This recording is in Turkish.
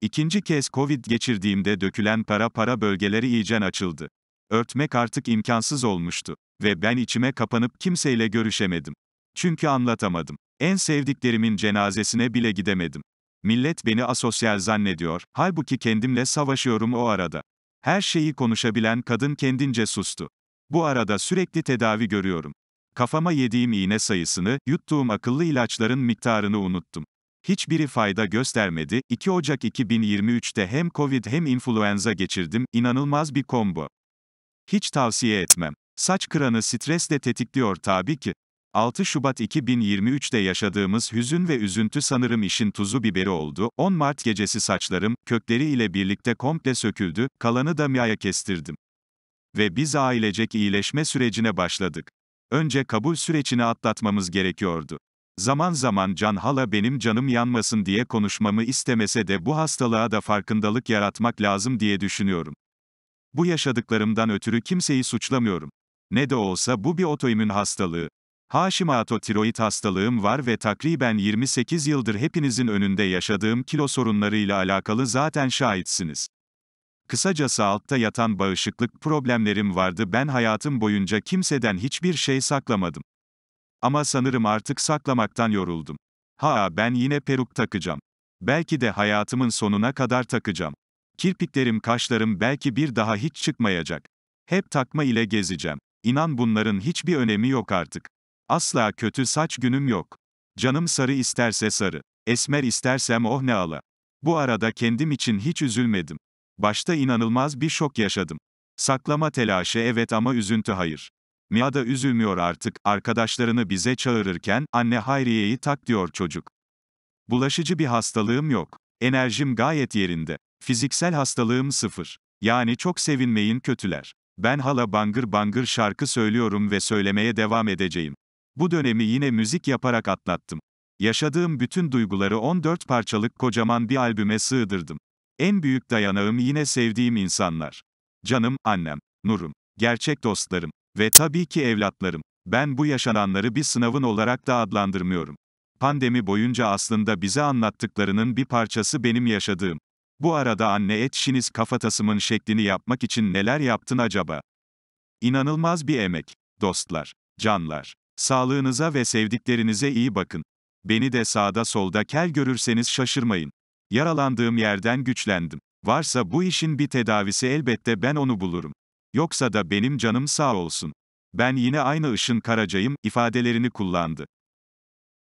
İkinci kez Covid geçirdiğimde dökülen para para bölgeleri iyicen açıldı. Örtmek artık imkansız olmuştu ve ben içime kapanıp kimseyle görüşemedim. Çünkü anlatamadım. En sevdiklerimin cenazesine bile gidemedim. Millet beni asosyal zannediyor, halbuki kendimle savaşıyorum o arada. Her şeyi konuşabilen kadın kendince sustu. Bu arada sürekli tedavi görüyorum. Kafama yediğim iğne sayısını, yuttuğum akıllı ilaçların miktarını unuttum. Hiçbiri fayda göstermedi. 2 Ocak 2023'te hem Covid hem influenza geçirdim. İnanılmaz bir kombo. Hiç tavsiye etmem. Saç kıranı de tetikliyor tabii ki. 6 Şubat 2023'te yaşadığımız hüzün ve üzüntü sanırım işin tuzu biberi oldu. 10 Mart gecesi saçlarım, kökleri ile birlikte komple söküldü, kalanı da mia'ya kestirdim. Ve biz ailecek iyileşme sürecine başladık. Önce kabul sürecini atlatmamız gerekiyordu. Zaman zaman Can hala benim canım yanmasın diye konuşmamı istemese de bu hastalığa da farkındalık yaratmak lazım diye düşünüyorum. Bu yaşadıklarımdan ötürü kimseyi suçlamıyorum. Ne de olsa bu bir otoimmün hastalığı. Hashimoto tiroid hastalığım var ve takriben 28 yıldır hepinizin önünde yaşadığım kilo sorunlarıyla alakalı zaten şahitsiniz. Kısacası altta yatan bağışıklık problemlerim vardı ben hayatım boyunca kimseden hiçbir şey saklamadım. Ama sanırım artık saklamaktan yoruldum. Ha ben yine peruk takacağım. Belki de hayatımın sonuna kadar takacağım. Kirpiklerim kaşlarım belki bir daha hiç çıkmayacak. Hep takma ile gezeceğim. İnan bunların hiçbir önemi yok artık. Asla kötü saç günüm yok. Canım sarı isterse sarı. Esmer istersem oh ne ala. Bu arada kendim için hiç üzülmedim. Başta inanılmaz bir şok yaşadım. Saklama telaşı evet ama üzüntü hayır. Mia da üzülmüyor artık, arkadaşlarını bize çağırırken, anne Hayriye'yi tak diyor çocuk. Bulaşıcı bir hastalığım yok. Enerjim gayet yerinde. Fiziksel hastalığım sıfır. Yani çok sevinmeyin kötüler. Ben hala bangır bangır şarkı söylüyorum ve söylemeye devam edeceğim. Bu dönemi yine müzik yaparak atlattım. Yaşadığım bütün duyguları 14 parçalık kocaman bir albüme sığdırdım. En büyük dayanağım yine sevdiğim insanlar. Canım, annem, nurum, gerçek dostlarım, ve tabii ki evlatlarım. Ben bu yaşananları bir sınavın olarak da adlandırmıyorum. Pandemi boyunca aslında bize anlattıklarının bir parçası benim yaşadığım. Bu arada anne et kafatasımın şeklini yapmak için neler yaptın acaba? İnanılmaz bir emek. Dostlar, canlar. Sağlığınıza ve sevdiklerinize iyi bakın. Beni de sağda solda kel görürseniz şaşırmayın. Yaralandığım yerden güçlendim. Varsa bu işin bir tedavisi elbette ben onu bulurum. Yoksa da benim canım sağ olsun. Ben yine aynı Işın Karaca'yım ifadelerini kullandı.